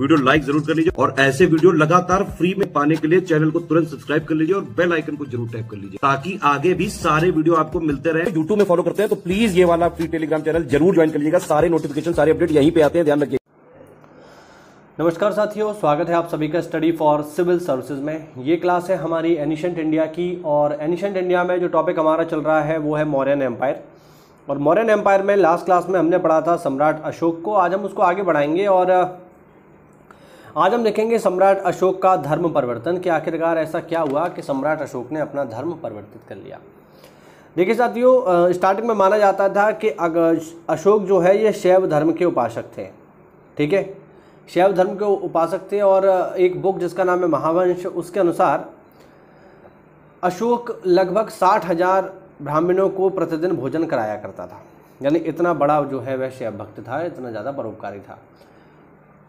video like जरूर कर लीजिए और ऐसे वीडियो लगातार फ्री में पाने के लिए चैनल को तुरंत सब्सक्राइब कर लीजिए और बेल आइकन को जरूर टैप कर लीजिए ताकि आगे भी सारे वीडियो आपको मिलते रहे यूट्यूब में फॉलो करते हैं तो प्लीज ये वाला फ्री टेलीग्राम चैनल जरूर ज्वाइन कर लीजिएगा सारे नोटिफिकेशन सारे अपडेट यहीं पे आते हैं ध्यान रखिए नमस्कार साथियों स्वागत है आप सभी का स्टडी फॉर सिविल सर्विसेज में ये क्लास है हमारी एनिशेंट इंडिया की और एनिशेंट इंडिया में जो टॉपिक हमारा चल रहा है वो है मौर्यन एम्पायर और मौर्यन एम्पायर में लास्ट क्लास में हमने पढ़ा था सम्राट अशोक को आज हम उसको आगे बढ़ाएंगे और आज हम देखेंगे सम्राट अशोक का धर्म परिवर्तन कि आखिरकार ऐसा क्या हुआ कि सम्राट अशोक ने अपना धर्म परिवर्तित कर लिया देखिए साथियों स्टार्टिंग में माना जाता था कि अशोक जो है ये शैव धर्म के उपासक थे ठीक है शैव धर्म के उपासक थे और एक बुक जिसका नाम है महावंश उसके अनुसार अशोक लगभग साठ हज़ार ब्राह्मणों को प्रतिदिन भोजन कराया करता था यानी इतना बड़ा जो है वह शैव भक्त था इतना ज़्यादा परोपकारी था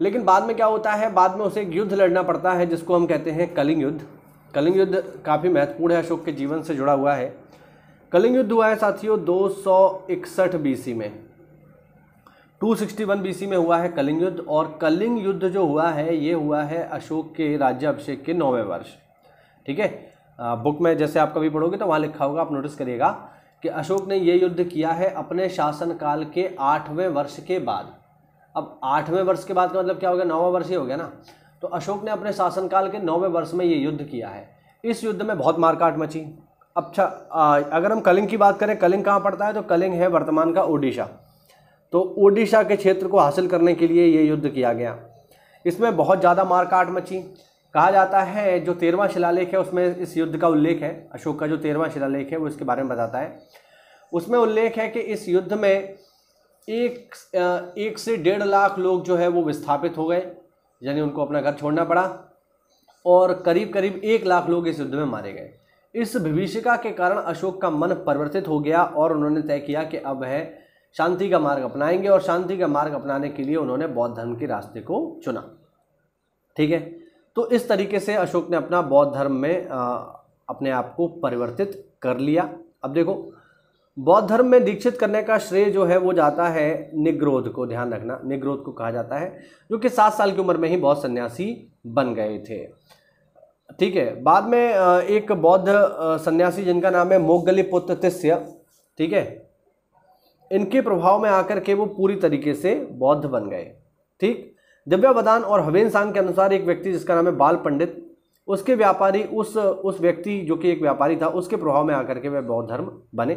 लेकिन बाद में क्या होता है बाद में उसे एक युद्ध लड़ना पड़ता है जिसको हम कहते हैं कलिंग युद्ध कलिंग युद्ध काफ़ी महत्वपूर्ण है अशोक के जीवन से जुड़ा हुआ है कलिंग युद्ध हुआ है साथियों दो सौ इकसठ बीसी में 261 बीसी में हुआ है कलिंग युद्ध और कलिंग युद्ध जो हुआ है ये हुआ है अशोक के राज्याभिषेक के नौवें वर्ष ठीक है बुक में जैसे आप कभी पढ़ोगे तो वहाँ लिखा होगा आप नोटिस करिएगा कि अशोक ने ये युद्ध किया है अपने शासनकाल के आठवें वर्ष के बाद अब आठवें वर्ष के बाद का मतलब क्या हो गया नौवा वर्ष ही हो गया ना तो अशोक ने अपने शासनकाल के नौवें वर्ष में ये युद्ध किया है इस युद्ध में बहुत मारकाट मची अच्छा अगर हम कलिंग की बात करें कलिंग कहाँ पड़ता है तो कलिंग है वर्तमान का ओडिशा तो ओडिशा के क्षेत्र को हासिल करने के लिए ये युद्ध किया गया इसमें बहुत ज़्यादा मारकाट मची कहा जाता है जो तेरहवा शिलालेख है उसमें इस युद्ध का उल्लेख है अशोक का जो तेरहवा शिलालेख है वो इसके बारे में बताता है उसमें उल्लेख है कि इस युद्ध में एक एक से डेढ़ लाख लोग जो है वो विस्थापित हो गए यानी उनको अपना घर छोड़ना पड़ा और करीब करीब एक लाख लोग इस युद्ध में मारे गए इस विभीषिका के कारण अशोक का मन परिवर्तित हो गया और उन्होंने तय किया कि अब वह शांति का मार्ग अपनाएंगे और शांति का मार्ग अपनाने के लिए उन्होंने बौद्ध धर्म के रास्ते को चुना ठीक है तो इस तरीके से अशोक ने अपना बौद्ध धर्म में आ, अपने आप को परिवर्तित कर लिया अब देखो बौद्ध धर्म में दीक्षित करने का श्रेय जो है वो जाता है निग्रोध को ध्यान रखना निग्रोध को कहा जाता है जो कि सात साल की उम्र में ही बौद्ध सन्यासी बन गए थे ठीक है बाद में एक बौद्ध सन्यासी जिनका नाम है मोगली पुत्र तिस्य ठीक है इनके प्रभाव में आकर के वो पूरी तरीके से बौद्ध बन गए ठीक दिव्यावदान और हवेन सांग के अनुसार एक व्यक्ति जिसका नाम है बाल पंडित उसके व्यापारी उस उस व्यक्ति जो कि एक व्यापारी था उसके प्रभाव में आकर के वह बौद्ध धर्म बने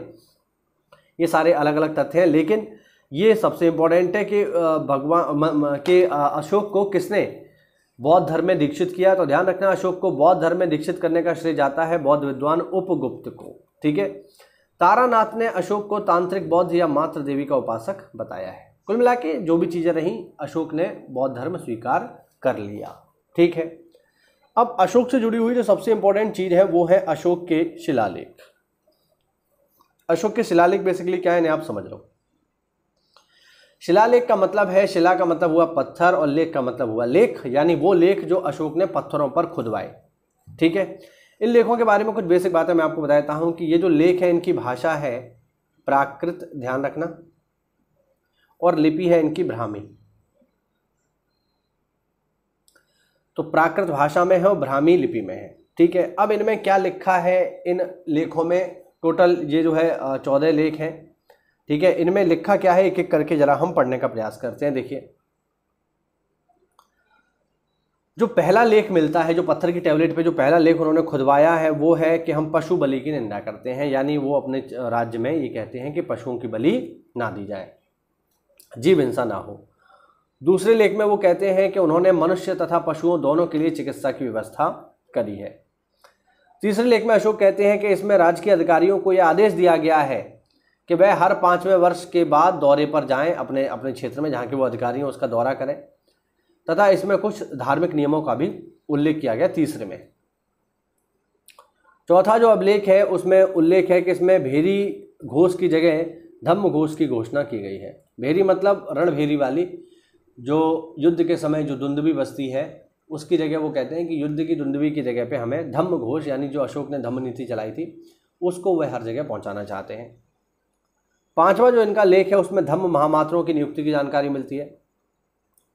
ये सारे अलग अलग तथ्य हैं लेकिन ये सबसे इम्पोर्टेंट है कि भगवान के अशोक को किसने बौद्ध धर्म में दीक्षित किया तो ध्यान रखना अशोक को बौद्ध धर्म में दीक्षित करने का श्रेय जाता है बौद्ध विद्वान उपगुप्त को ठीक है तारानाथ ने अशोक को तांत्रिक बौद्ध या मात्र देवी का उपासक बताया है कुल मिला के जो भी चीज़ें रहीं अशोक ने बौद्ध धर्म स्वीकार कर लिया ठीक है अब अशोक से जुड़ी हुई जो सबसे इम्पोर्टेंट चीज़ है वो है अशोक के शिलालेख अशोक के शिलालेख बेसिकली क्या है आप समझ लो शिलालेख का मतलब है शिला का मतलब हुआ पत्थर और लेख का मतलब हुआ लेख यानी वो लेख जो अशोक ने पत्थरों पर खुदवाए ठीक है इन लेखों के बारे में कुछ बेसिक बातें मैं आपको बता देता कि ये जो लेख है इनकी भाषा है प्राकृत ध्यान रखना और लिपि है इनकी ब्राह्मी तो प्राकृत भाषा में है और ब्राह्मी लिपि में है ठीक है अब इनमें क्या लिखा है इन लेखों में टोटल ये जो है चौदह लेख हैं ठीक है इनमें लिखा क्या है एक एक करके ज़रा हम पढ़ने का प्रयास करते हैं देखिए जो पहला लेख मिलता है जो पत्थर की टैबलेट पे जो पहला लेख उन्होंने खुदवाया है वो है कि हम पशु बलि की निंदा करते हैं यानी वो अपने राज्य में ये कहते हैं कि पशुओं की बलि ना दी जाए जीव हिंसा ना हो दूसरे लेख में वो कहते हैं कि उन्होंने मनुष्य तथा पशुओं दोनों के लिए चिकित्सा की व्यवस्था करी है तीसरे लेख में अशोक कहते हैं कि इसमें राजकीय अधिकारियों को यह आदेश दिया गया है कि वह हर पाँचवें वर्ष के बाद दौरे पर जाएं अपने अपने क्षेत्र में जहाँ के वो अधिकारी हैं उसका दौरा करें तथा इसमें कुछ धार्मिक नियमों का भी उल्लेख किया गया तीसरे में चौथा जो अभिलेख है उसमें उल्लेख है कि इसमें भेरी घोष की जगह धम्म घोष की घोषणा की गई है भेरी मतलब रणभेरी वाली जो युद्ध के समय जो धुंधवी बस्ती है उसकी जगह वो कहते हैं कि युद्ध की दुंदवी की जगह पे हमें धम्म घोष यानी जो अशोक ने धम्म नीति चलाई थी उसको वह हर जगह पहुंचाना चाहते हैं पांचवा जो इनका लेख है उसमें धम्म महामात्रों की नियुक्ति की जानकारी मिलती है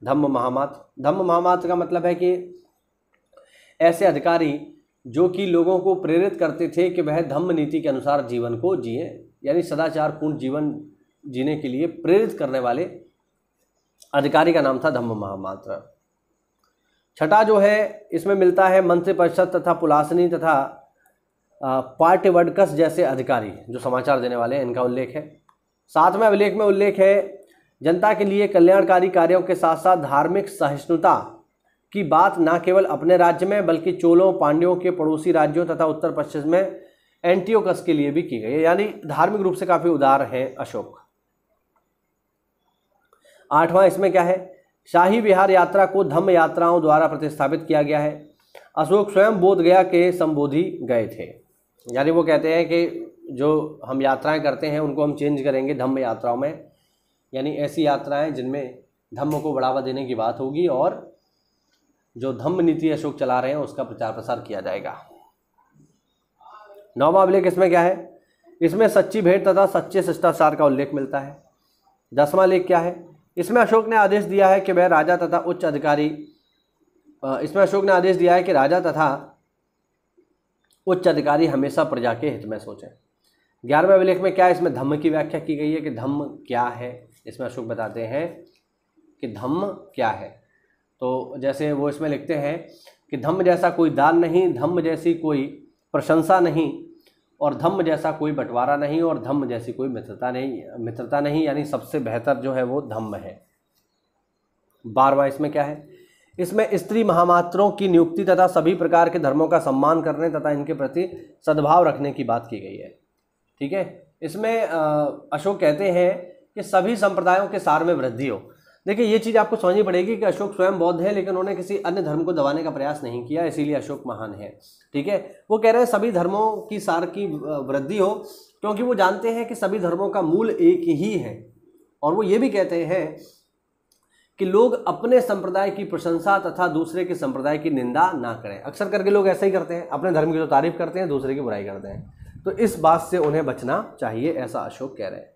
धम्म महामात्र धम्म महामात्र का मतलब है कि ऐसे अधिकारी जो कि लोगों को प्रेरित करते थे कि वह धम्म नीति के अनुसार जीवन को जिए यानी सदाचार पूर्ण जीवन जीने के लिए प्रेरित करने वाले अधिकारी का नाम था धम्म महामात्र छठा जो है इसमें मिलता है मंत्रिपरिषद तथा पुलासनी तथा वर्कर्स जैसे अधिकारी जो समाचार देने वाले हैं इनका उल्लेख है सातवें अभिलेख में उल्लेख है जनता के लिए कल्याणकारी कार्यों के साथ साथ धार्मिक सहिष्णुता की बात न केवल अपने राज्य में बल्कि चोलों पांड्यों के पड़ोसी राज्यों तथा उत्तर पश्चिम में एंटीओकस के लिए भी की गई है यानी धार्मिक रूप से काफ़ी उदार हैं अशोक आठवां इसमें क्या है शाही विहार यात्रा को धम्म यात्राओं द्वारा प्रतिस्थापित किया गया है अशोक स्वयं बोधगया के संबोधि गए थे यानी वो कहते हैं कि जो हम यात्राएं करते हैं उनको हम चेंज करेंगे धम्म यात्राओं में यानी ऐसी यात्राएं जिनमें धम्म को बढ़ावा देने की बात होगी और जो धम्म नीति अशोक चला रहे हैं उसका प्रचार प्रसार किया जाएगा नौवा अभिलेख इसमें क्या है इसमें सच्ची भेंट तथा सच्चे शिष्टाचार का उल्लेख मिलता है दसवां लेख क्या है इसमें अशोक ने आदेश दिया है कि वह राजा तथा उच्च अधिकारी इसमें अशोक ने आदेश दिया है कि राजा तथा उच्च अधिकारी हमेशा प्रजा के हित में सोचें ग्यारहवें अभिलेख में क्या इसमें धम्म की व्याख्या की गई है कि धम्म क्या है इसमें अशोक बताते हैं कि धम्म क्या है तो जैसे वो इसमें लिखते हैं कि धम्म जैसा कोई दान नहीं धम्म जैसी कोई प्रशंसा नहीं और धम्म जैसा कोई बंटवारा नहीं और धम्म जैसी कोई मित्रता नहीं मित्रता नहीं यानी सबसे बेहतर जो है वो धम्म है बारवा इसमें क्या है इसमें स्त्री महामात्रों की नियुक्ति तथा सभी प्रकार के धर्मों का सम्मान करने तथा इनके प्रति सद्भाव रखने की बात की गई है ठीक है इसमें अशोक कहते हैं कि सभी संप्रदायों के सार में वृद्धि हो देखिए ये चीज़ आपको समझनी पड़ेगी कि अशोक स्वयं बौद्ध है लेकिन उन्होंने किसी अन्य धर्म को दबाने का प्रयास नहीं किया इसीलिए अशोक महान है ठीक है वो कह रहे हैं सभी धर्मों की सार की वृद्धि हो क्योंकि वो जानते हैं कि सभी धर्मों का मूल एक ही है और वो ये भी कहते हैं कि लोग अपने संप्रदाय की प्रशंसा तथा दूसरे के संप्रदाय की निंदा ना करें अक्सर करके लोग ऐसा ही करते हैं अपने धर्म की तो तारीफ करते हैं दूसरे की बुराई करते हैं तो इस बात से उन्हें बचना चाहिए ऐसा अशोक कह रहे हैं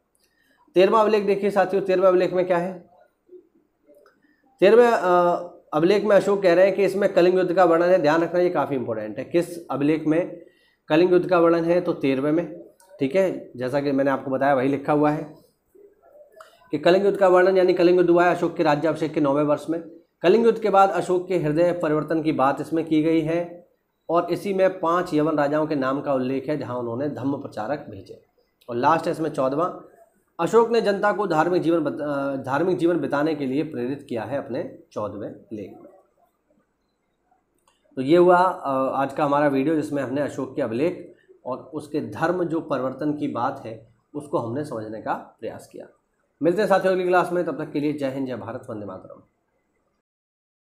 तेरहवा अभिलेख देखिए साथियों तेरहवा अभिलेख में क्या है तेरहवें अभिलेख में अशोक कह रहे हैं कि इसमें कलिंग युद्ध का वर्णन है ध्यान रखना ये काफ़ी इंपॉर्टेंट है किस अभिलेख में कलिंग युद्ध का वर्णन है तो तेरहवें में ठीक है जैसा कि मैंने आपको बताया वही लिखा हुआ है कि कलिंग युद्ध का वर्णन यानी कलिंग युद्ध हुआ है अशोक के राज्याभिषेक के नौवें वर्ष में कलिंग युद्ध के बाद अशोक के हृदय परिवर्तन की बात इसमें की गई है और इसी में पांच यवन राजाओं के नाम का उल्लेख है जहां उन्होंने धम्म प्रचारक भेजे और लास्ट है इसमें चौदवा अशोक ने जनता को धार्मिक जीवन धार्मिक जीवन बिताने के लिए प्रेरित किया है अपने चौदहवें लेख में तो ये हुआ आज का हमारा वीडियो जिसमें हमने अशोक के अभिलेख और उसके धर्म जो परिवर्तन की बात है उसको हमने समझने का प्रयास किया मिलते हैं साथियों अगली क्लास में तब तक के लिए जय हिंद जय भारत वंदे मातरम